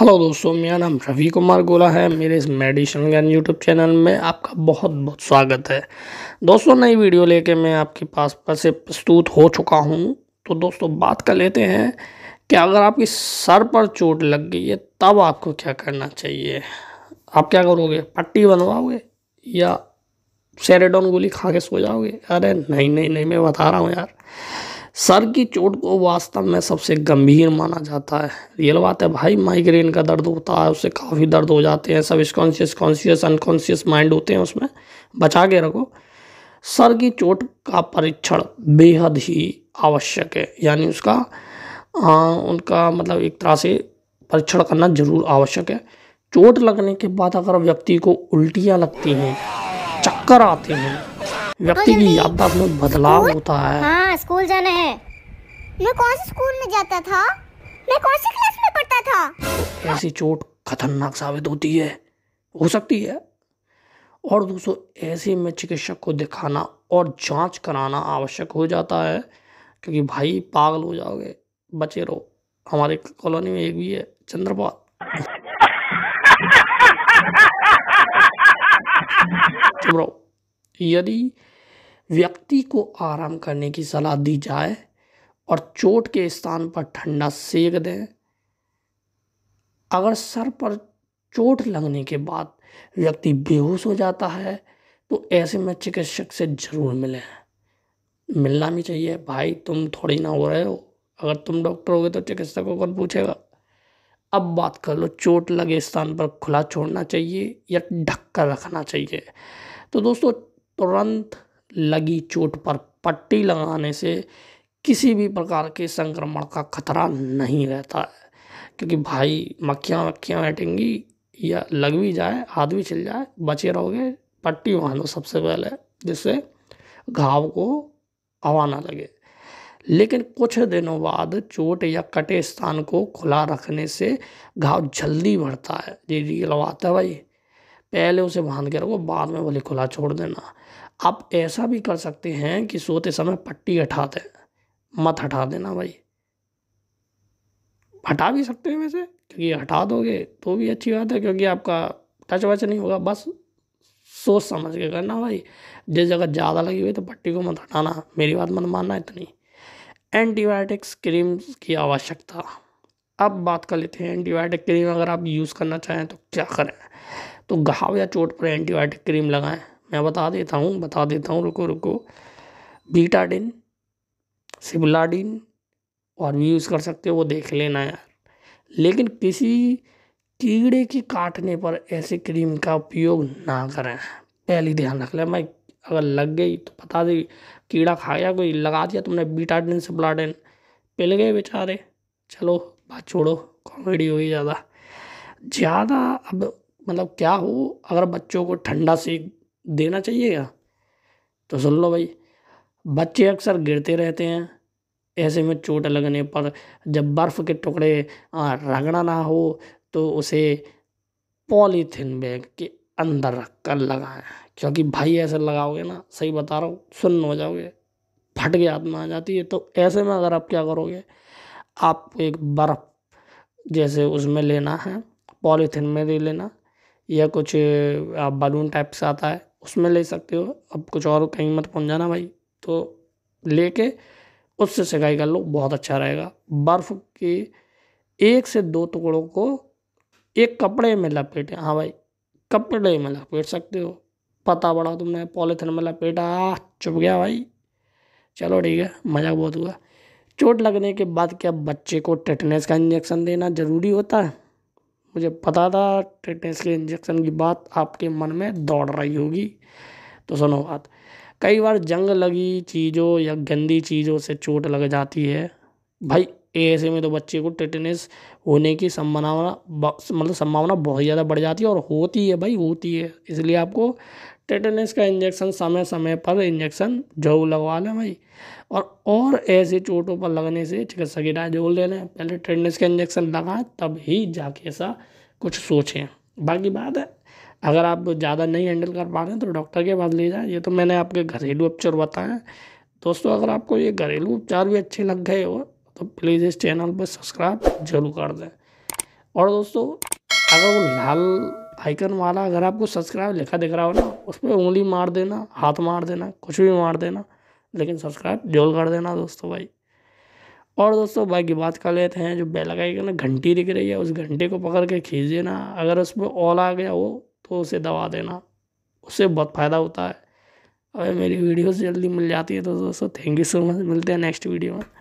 hello दोस्तों मेरा नाम रवि कुमार गोला है मेरे इस मेडिशन गैन यूट्यूब चैनल में आपका बहुत बहुत स्वागत है दोस्तों नई वीडियो लेके मैं आपके पास पर से प्रस्तुत हो चुका हूँ तो दोस्तों बात कर लेते हैं कि अगर आपकी सर पर चोट लग गई है तब आपको क्या करना चाहिए आप क्या करोगे पट्टी बनवाओगे या सेरेडोन गोली खा के सो जाओगे अरे नहीं नहीं नहीं मैं बता रहा हूँ यार सर की चोट को वास्तव में सबसे गंभीर माना जाता है रियल बात है भाई माइग्रेन का दर्द होता है उससे काफ़ी दर्द हो जाते हैं सब इसकॉन्शियस कॉन्शियस अनकॉन्शियस माइंड होते हैं उसमें बचा के रखो सर की चोट का परीक्षण बेहद ही आवश्यक है यानी उसका आ, उनका मतलब एक तरह से परीक्षण करना जरूर आवश्यक है चोट लगने के बाद अगर व्यक्ति को उल्टियाँ लगती हैं चक्कर आते हैं व्यक्ति की यादाश्त में बदलाव होता है हाँ स्कूल जाना है मैं कौन से स्कूल में जाता था मैं कौन सी क्लास में पढ़ता था ऐसी चोट खतरनाक साबित होती है हो सकती है और दोस्तों ऐसे में चिकित्सक को दिखाना और जांच कराना आवश्यक हो जाता है क्योंकि भाई पागल हो जाओगे बचे रहो हमारे कॉलोनी में एक भी है चंद्रपाल चुप रहो यदि व्यक्ति को आराम करने की सलाह दी जाए और चोट के स्थान पर ठंडा सेक दें अगर सर पर चोट लगने के बाद व्यक्ति बेहोश हो जाता है तो ऐसे में चिकित्सक से ज़रूर मिलें मिलना भी चाहिए भाई तुम थोड़ी ना हो रहे हो अगर तुम डॉक्टर होगे तो चिकित्सक कौन पूछेगा अब बात कर लो चोट लगे स्थान पर खुला छोड़ना चाहिए या ढक कर रखना चाहिए तो दोस्तों तुरंत लगी चोट पर पट्टी लगाने से किसी भी प्रकार के संक्रमण का खतरा नहीं रहता है क्योंकि भाई मक्खियाँ मक्खियाँ बैठेंगी या लग भी जाए हाथ भी छिल जाए बचे रहोगे पट्टी बांधो सबसे पहले जिससे घाव को हवा ना लगे लेकिन कुछ दिनों बाद चोट या कटे स्थान को खुला रखने से घाव जल्दी बढ़ता है ये रियल बात है भाई पहले उसे बांध के रखो बाद में भले खुला छोड़ देना आप ऐसा भी कर सकते हैं कि सोते समय पट्टी हटा दें मत हटा देना भाई हटा भी सकते हैं वैसे क्योंकि हटा दोगे तो भी अच्छी बात है क्योंकि आपका टच वच नहीं होगा बस सोच समझ के करना भाई जिस जगह ज़्यादा लगी हुई तो पट्टी को मत हटाना मेरी बात मत मानना इतनी एंटीबायोटिक्स क्रीम्स की आवश्यकता अब बात कर लेते हैं एंटीबायोटिक क्रीम अगर आप यूज़ करना चाहें तो क्या करें तो घाव या चोट पर एंटीबायोटिक क्रीम लगाएं मैं बता देता हूँ बता देता हूँ रुको रुको बीटाडिन सिबलाडिन और भी यूज़ कर सकते हो वो देख लेना यार लेकिन किसी कीड़े की काटने पर ऐसी क्रीम का उपयोग ना करें पहली ध्यान रख लें मैं अगर लग गई तो बता दी कीड़ा खा गया कोई लगा दिया तुमने बीटाडिन सिबलाडिन पिल गए बेचारे चलो बात छोड़ो कॉमेडी हुई ज़्यादा ज़्यादा अब मतलब क्या हो अगर बच्चों को ठंडा सेक देना चाहिएगा तो सुन लो भाई बच्चे अक्सर गिरते रहते हैं ऐसे में चोट लगने पर जब बर्फ़ के टुकड़े रगड़ा ना हो तो उसे पॉलीथिन बैग के अंदर रख कर लगाएं क्योंकि भाई ऐसे लगाओगे ना सही बता रहा हूँ सुन्न हो जाओगे फट के हाथ में आ जाती है तो ऐसे में अगर आप क्या करोगे आप एक बर्फ़ जैसे उसमें लेना है पॉलीथिन में ले लेना या कुछ आप बालून टाइप से आता है उसमें ले सकते हो अब कुछ और कहीं मत पहुँच जाना भाई तो लेके उससे सिकाई कर लो बहुत अच्छा रहेगा बर्फ़ के एक से दो टुकड़ों को एक कपड़े में लपेटे हाँ भाई कपड़े में लपेट सकते हो पता बड़ा तुमने पॉलीथिन में लपेटा चुप गया भाई चलो ठीक है मज़ा बहुत हुआ चोट लगने के बाद क्या बच्चे को टेटनेस का इंजेक्शन देना ज़रूरी होता है मुझे पता था टेटनेस के इंजेक्शन की बात आपके मन में दौड़ रही होगी तो सुनो बात कई बार जंग लगी चीज़ों या गंदी चीज़ों से चोट लग जाती है भाई ऐसे में तो बच्चे को टेटनेस होने की संभावना मतलब संभावना बहुत ज़्यादा बढ़ जाती है और होती है भाई होती है इसलिए आपको टेटनस का इंजेक्शन समय समय पर इंजेक्शन जरूर लगवा लें भाई और और ऐसे चोटों पर लगने से चिकित्सक की राय जरूर ले लें पहले टेटनस का इंजेक्शन लगाएं तब ही जाके ऐसा कुछ सोचें बाकी बात है अगर आप ज़्यादा नहीं हैंडल कर पा रहे हैं तो डॉक्टर के पास ले जाएं ये तो मैंने आपके घरेलू उपचार बताए दोस्तों अगर आपको ये घरेलू उपचार भी अच्छे लग गए हो तो प्लीज़ इस चैनल पर सब्सक्राइब जरूर कर दें और दोस्तों अगर वो लाल आइकन वाला अगर आपको सब्सक्राइब लिखा दिख रहा हो ना उस पर उंगली मार देना हाथ मार देना कुछ भी मार देना लेकिन सब्सक्राइब जोल कर देना दोस्तों भाई और दोस्तों की बात कर लेते हैं जो बेल आइकन घंटी दिख रही है उस घंटे को पकड़ के खींच देना अगर उस पर ऑल आ गया हो तो उसे दबा देना उससे बहुत फ़ायदा होता है और मेरी वीडियोस जल्दी मिल जाती है तो दोस्तों थैंक यू सो मच मिलते हैं नेक्स्ट वीडियो में